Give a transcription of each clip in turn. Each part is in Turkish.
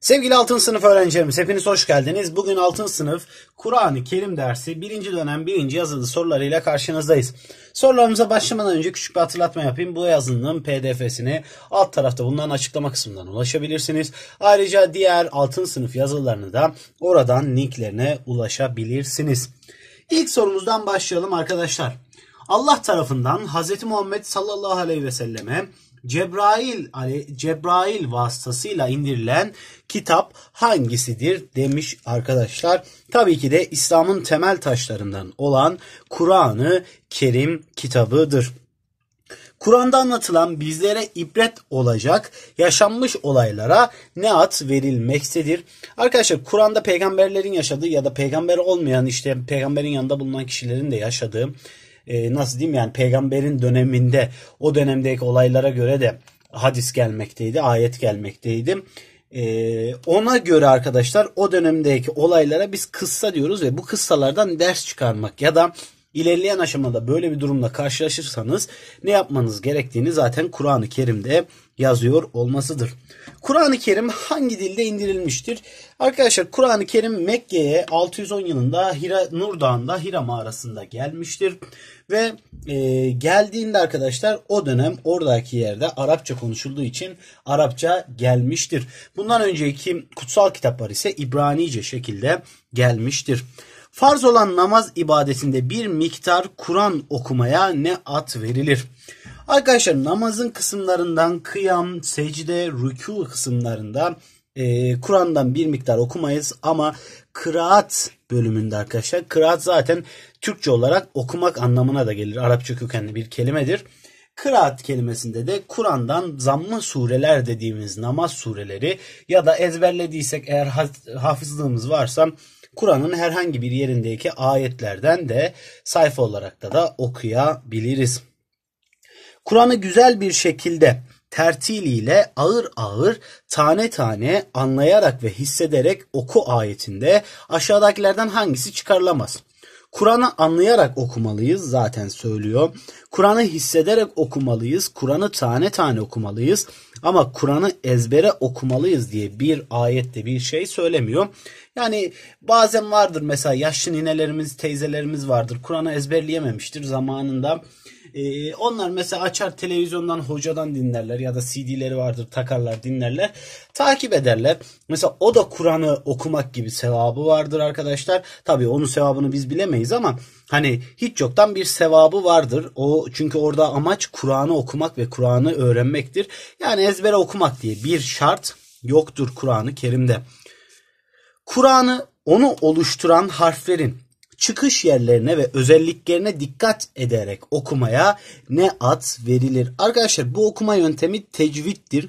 Sevgili 6. sınıf öğrencilerimiz hepiniz hoş geldiniz. Bugün 6. sınıf Kur'an-ı Kerim dersi 1. dönem 1. yazılı sorularıyla karşınızdayız. Sorularımıza başlamadan önce küçük bir hatırlatma yapayım. Bu yazının pdf'sini alt tarafta bulunan açıklama kısmından ulaşabilirsiniz. Ayrıca diğer 6. sınıf yazılarını da oradan linklerine ulaşabilirsiniz. İlk sorumuzdan başlayalım arkadaşlar. Allah tarafından Hz. Muhammed sallallahu aleyhi ve selleme Cebrail Ali Cebrail vasıtasıyla indirilen kitap hangisidir demiş arkadaşlar. Tabii ki de İslam'ın temel taşlarından olan Kur'an-ı Kerim kitabıdır. Kur'an'da anlatılan bizlere ibret olacak yaşanmış olaylara ne at verilmektedir. Arkadaşlar Kur'an'da peygamberlerin yaşadığı ya da peygamber olmayan işte peygamberin yanında bulunan kişilerin de yaşadığı e, nasıl diyeyim yani peygamberin döneminde o dönemdeki olaylara göre de hadis gelmekteydi, ayet gelmekteydi. E, ona göre arkadaşlar o dönemdeki olaylara biz kıssa diyoruz ve bu kıssalardan ders çıkarmak ya da ilerleyen aşamada böyle bir durumla karşılaşırsanız ne yapmanız gerektiğini zaten Kur'an-ı Kerim'de yazıyor olmasıdır. Kur'an-ı Kerim hangi dilde indirilmiştir? Arkadaşlar Kur'an-ı Kerim Mekke'ye 610 yılında Hira, Nur Dağı'nda Hira mağarasında gelmiştir. Ve e, geldiğinde arkadaşlar o dönem oradaki yerde Arapça konuşulduğu için Arapça gelmiştir. Bundan önceki kutsal kitaplar ise İbranice şekilde gelmiştir. Farz olan namaz ibadetinde bir miktar Kur'an okumaya ne at verilir? Arkadaşlar namazın kısımlarından kıyam, secde, rükû kısımlarında e, Kur'an'dan bir miktar okumayız ama kıraat bölümünde arkadaşlar. Kıraat zaten Türkçe olarak okumak anlamına da gelir. Arapça kökenli bir kelimedir. Kıraat kelimesinde de Kur'an'dan zammı sureler dediğimiz namaz sureleri ya da ezberlediysek eğer hafızlığımız varsa Kur'an'ın herhangi bir yerindeki ayetlerden de sayfa olarak da, da okuyabiliriz. Kur'an'ı güzel bir şekilde tertiliyle ağır ağır tane tane anlayarak ve hissederek oku ayetinde aşağıdakilerden hangisi çıkarılamaz? Kur'an'ı anlayarak okumalıyız zaten söylüyor. Kur'an'ı hissederek okumalıyız. Kur'an'ı tane tane okumalıyız. Ama Kur'an'ı ezbere okumalıyız diye bir ayette bir şey söylemiyor. Yani bazen vardır mesela yaşlı ninelerimiz, teyzelerimiz vardır. Kur'an'ı ezberleyememiştir zamanında e, onlar mesela açar televizyondan hocadan dinlerler ya da CD'leri vardır takarlar dinlerler. Takip ederler. Mesela o da Kur'an'ı okumak gibi sevabı vardır arkadaşlar. Tabii onun sevabını biz bilemeyiz ama hani hiç yoktan bir sevabı vardır. O çünkü orada amaç Kur'an'ı okumak ve Kur'an'ı öğrenmektir. Yani ezbere okumak diye bir şart yoktur Kur'anı Kerim'de. Kur'an'ı onu oluşturan harflerin çıkış yerlerine ve özelliklerine dikkat ederek okumaya ne ad verilir? Arkadaşlar bu okuma yöntemi tecvittir.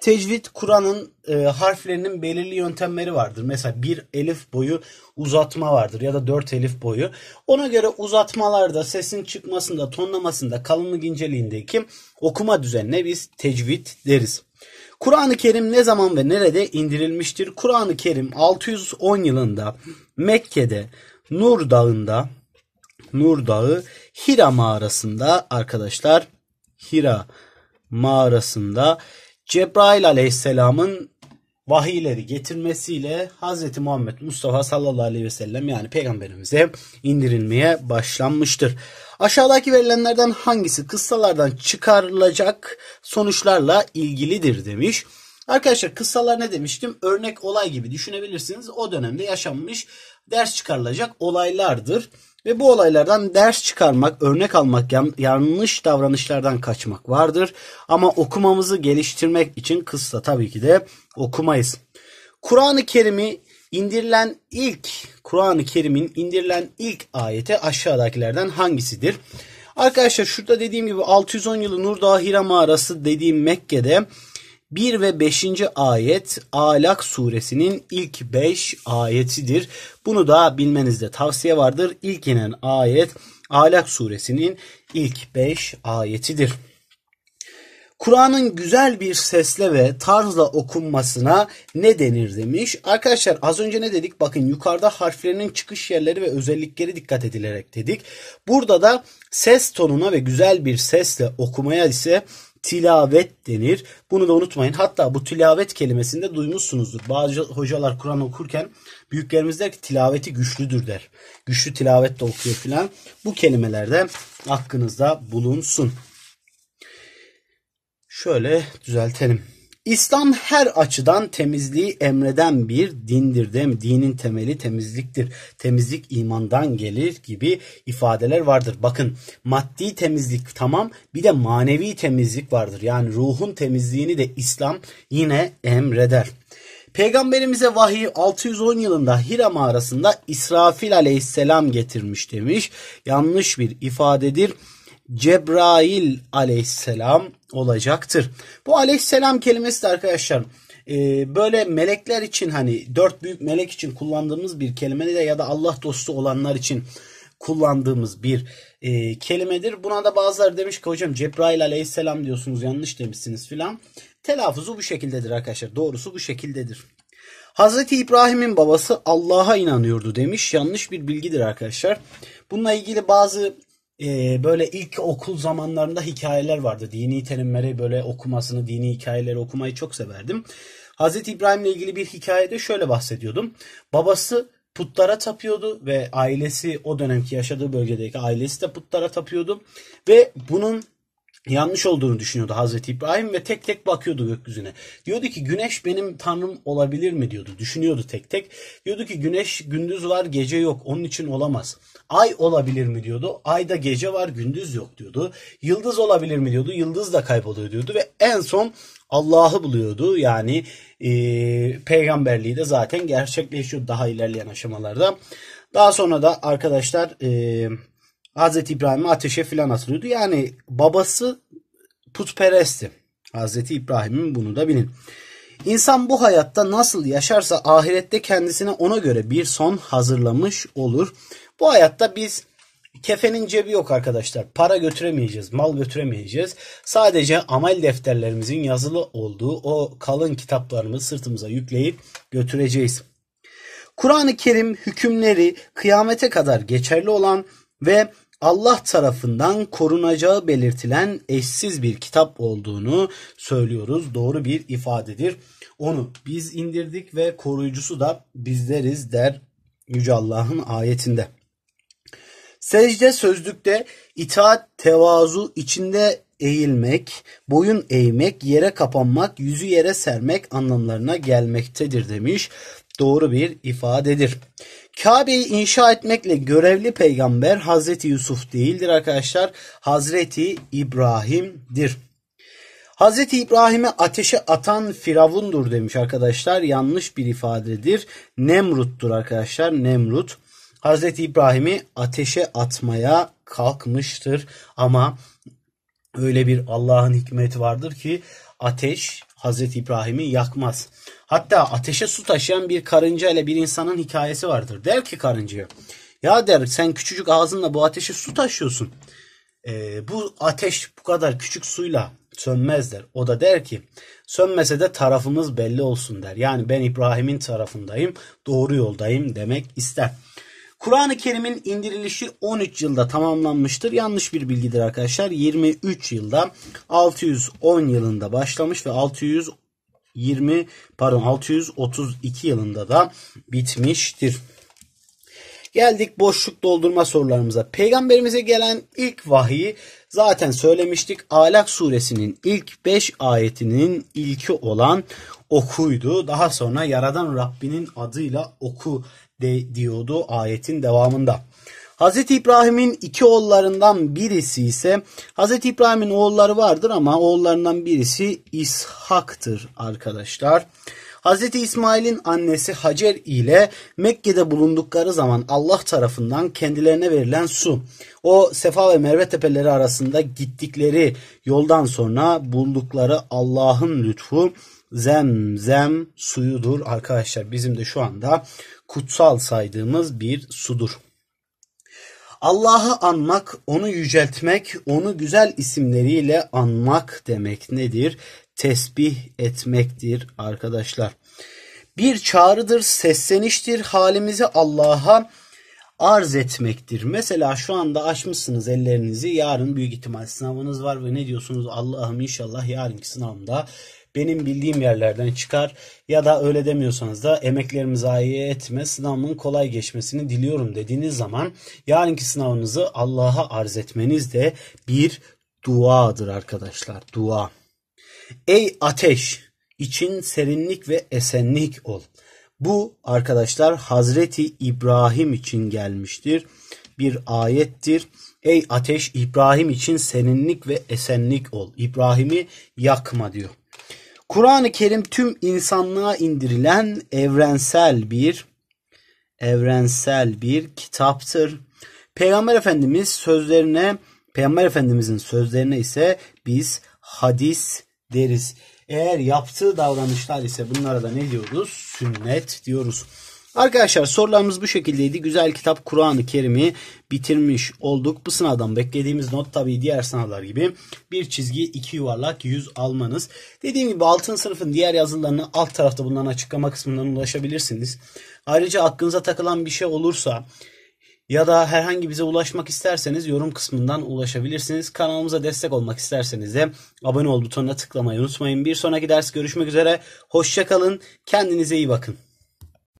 Tecvid Kur'an'ın e, harflerinin belirli yöntemleri vardır. Mesela bir elif boyu uzatma vardır ya da dört elif boyu. Ona göre uzatmalarda sesin çıkmasında, tonlamasında, kalınlık inceliğindeki okuma düzenine biz tecvid deriz. Kur'an-ı Kerim ne zaman ve nerede indirilmiştir? Kur'an-ı Kerim 610 yılında Mekke'de Nur Dağı'nda Nur Dağı Hira mağarasında arkadaşlar Hira mağarasında Cebrail aleyhisselamın vahiyleri getirmesiyle Hz. Muhammed Mustafa sallallahu aleyhi ve sellem yani peygamberimize indirilmeye başlanmıştır. Aşağıdaki verilenlerden hangisi kıssalardan çıkarılacak sonuçlarla ilgilidir demiş. Arkadaşlar kıssalar ne demiştim? Örnek olay gibi düşünebilirsiniz. O dönemde yaşanmış ders çıkarılacak olaylardır. Ve bu olaylardan ders çıkarmak, örnek almak, yanlış davranışlardan kaçmak vardır. Ama okumamızı geliştirmek için kıssa tabii ki de okumayız. Kur'an-ı Kerim'i indirilen ilk, Kur'an-ı Kerim'in indirilen ilk ayeti aşağıdakilerden hangisidir? Arkadaşlar şurada dediğim gibi 610 yılı Nur Dahira mağarası dediğim Mekke'de 1 ve 5. ayet Alak suresinin ilk 5 ayetidir. Bunu da bilmenizde tavsiye vardır. İlk inen ayet Alak suresinin ilk 5 ayetidir. Kur'an'ın güzel bir sesle ve tarzla okunmasına ne denir demiş. Arkadaşlar az önce ne dedik? Bakın yukarıda harflerinin çıkış yerleri ve özellikleri dikkat edilerek dedik. Burada da ses tonuna ve güzel bir sesle okumaya ise tilavet denir. Bunu da unutmayın. Hatta bu tilavet kelimesini de duymuşsunuzdur. Bazı hocalar Kur'an okurken büyüklerimiz der ki tilaveti güçlüdür der. Güçlü tilavet de okuyor filan. Bu kelimeler de aklınızda bulunsun. Şöyle düzeltelim. İslam her açıdan temizliği emreden bir dindir değil mi? Dinin temeli temizliktir. Temizlik imandan gelir gibi ifadeler vardır. Bakın maddi temizlik tamam bir de manevi temizlik vardır. Yani ruhun temizliğini de İslam yine emreder. Peygamberimize vahiy 610 yılında Hira mağarasında İsrafil aleyhisselam getirmiş demiş. Yanlış bir ifadedir. Cebrail aleyhisselam olacaktır. Bu aleyhisselam kelimesi de arkadaşlar e, böyle melekler için hani dört büyük melek için kullandığımız bir kelime de ya da Allah dostu olanlar için kullandığımız bir e, kelimedir. Buna da bazıları demiş ki hocam Cebrail aleyhisselam diyorsunuz yanlış demişsiniz filan. Telaffuzu bu şekildedir arkadaşlar. Doğrusu bu şekildedir. Hazreti İbrahim'in babası Allah'a inanıyordu demiş. Yanlış bir bilgidir arkadaşlar. Bununla ilgili bazı e, böyle ilk okul zamanlarında hikayeler vardı. Dini terimleri böyle okumasını, dini hikayeleri okumayı çok severdim. Hazreti İbrahim'le ilgili bir hikayede şöyle bahsediyordum. Babası putlara tapıyordu ve ailesi o dönemki yaşadığı bölgedeki ailesi de putlara tapıyordu ve bunun yanlış olduğunu düşünüyordu Hazreti İbrahim ve tek tek bakıyordu gökyüzüne. Diyordu ki güneş benim tanrım olabilir mi diyordu. Düşünüyordu tek tek. Diyordu ki güneş gündüz var gece yok onun için olamaz. Ay olabilir mi diyordu. Ayda gece var gündüz yok diyordu. Yıldız olabilir mi diyordu. Yıldız da kayboluyor diyordu ve en son Allah'ı buluyordu. Yani e, peygamberliği de zaten gerçekleşiyor daha ilerleyen aşamalarda. Daha sonra da arkadaşlar e, Hazreti İbrahim'i ateşe filan atılıyordu. Yani babası putperestti. Hazreti İbrahim'in bunu da bilin. İnsan bu hayatta nasıl yaşarsa ahirette kendisine ona göre bir son hazırlamış olur. Bu hayatta biz kefenin cebi yok arkadaşlar. Para götüremeyeceğiz, mal götüremeyeceğiz. Sadece amel defterlerimizin yazılı olduğu o kalın kitaplarımızı sırtımıza yükleyip götüreceğiz. Kur'an-ı Kerim hükümleri kıyamete kadar geçerli olan ve Allah tarafından korunacağı belirtilen eşsiz bir kitap olduğunu söylüyoruz. Doğru bir ifadedir. Onu biz indirdik ve koruyucusu da bizleriz der Yüce Allah'ın ayetinde. Secde sözlükte itaat, tevazu, içinde eğilmek, boyun eğmek, yere kapanmak, yüzü yere sermek anlamlarına gelmektedir demiş doğru bir ifadedir. Kabe'yi inşa etmekle görevli peygamber Hazreti Yusuf değildir arkadaşlar. Hazreti İbrahim'dir. Hazreti İbrahim'e ateşe atan Firavundur demiş arkadaşlar. Yanlış bir ifadedir. Nemrut'tur arkadaşlar. Nemrut. Hazreti İbrahim'i ateşe atmaya kalkmıştır. Ama öyle bir Allah'ın hikmeti vardır ki ateş Hazreti İbrahim'i yakmaz. Hatta ateşe su taşıyan bir karınca ile bir insanın hikayesi vardır. Der ki karıncaya ya der sen küçücük ağzınla bu ateşe su taşıyorsun. E, bu ateş bu kadar küçük suyla sönmez der. O da der ki sönmese de tarafımız belli olsun der. Yani ben İbrahim'in tarafındayım doğru yoldayım demek ister. Kur'an-ı Kerim'in indirilişi 13 yılda tamamlanmıştır. Yanlış bir bilgidir arkadaşlar. 23 yılda 610 yılında başlamış ve 620, pardon 632 yılında da bitmiştir. Geldik boşluk doldurma sorularımıza. Peygamberimize gelen ilk vahiyi zaten söylemiştik. Alak suresinin ilk 5 ayetinin ilki olan okuydu. Daha sonra Yaradan Rabbinin adıyla oku de diyordu ayetin devamında. Hz. İbrahim'in iki oğullarından birisi ise Hz. İbrahim'in oğulları vardır ama oğullarından birisi İshak'tır arkadaşlar. Hz. İsmail'in annesi Hacer ile Mekke'de bulundukları zaman Allah tarafından kendilerine verilen su. O Sefa ve Merve tepeleri arasında gittikleri yoldan sonra buldukları Allah'ın lütfu zemzem suyudur arkadaşlar. Bizim de şu anda kutsal saydığımız bir sudur. Allah'ı anmak, onu yüceltmek, onu güzel isimleriyle anmak demek nedir? Tesbih etmektir arkadaşlar. Bir çağrıdır, sesleniştir, halimizi Allah'a arz etmektir. Mesela şu anda açmışsınız ellerinizi. Yarın büyük ihtimal sınavınız var ve ne diyorsunuz? Allah'ım inşallah yarınki sınavımda benim bildiğim yerlerden çıkar ya da öyle demiyorsanız da emeklerimi zayi etme sınavımın kolay geçmesini diliyorum dediğiniz zaman yarınki sınavınızı Allah'a arz etmeniz de bir duadır arkadaşlar dua. Ey ateş için serinlik ve esenlik ol. Bu arkadaşlar Hazreti İbrahim için gelmiştir. Bir ayettir. Ey ateş İbrahim için serinlik ve esenlik ol. İbrahim'i yakma diyor. Kur'an-ı Kerim tüm insanlığa indirilen evrensel bir evrensel bir kitaptır. Peygamber Efendimiz sözlerine Peygamber Efendimizin sözlerine ise biz hadis deriz. Eğer yaptığı davranışlar ise bunlara da ne diyoruz? Sünnet diyoruz. Arkadaşlar sorularımız bu şekildeydi. Güzel kitap Kur'an-ı Kerim'i bitirmiş olduk. Bu sınavdan beklediğimiz not tabii diğer sınavlar gibi bir çizgi iki yuvarlak yüz almanız. Dediğim gibi altın sınıfın diğer yazılarını alt tarafta bulunan açıklama kısmından ulaşabilirsiniz. Ayrıca aklınıza takılan bir şey olursa ya da herhangi bize ulaşmak isterseniz yorum kısmından ulaşabilirsiniz. Kanalımıza destek olmak isterseniz de abone ol butonuna tıklamayı unutmayın. Bir sonraki ders görüşmek üzere. Hoşçakalın. Kendinize iyi bakın.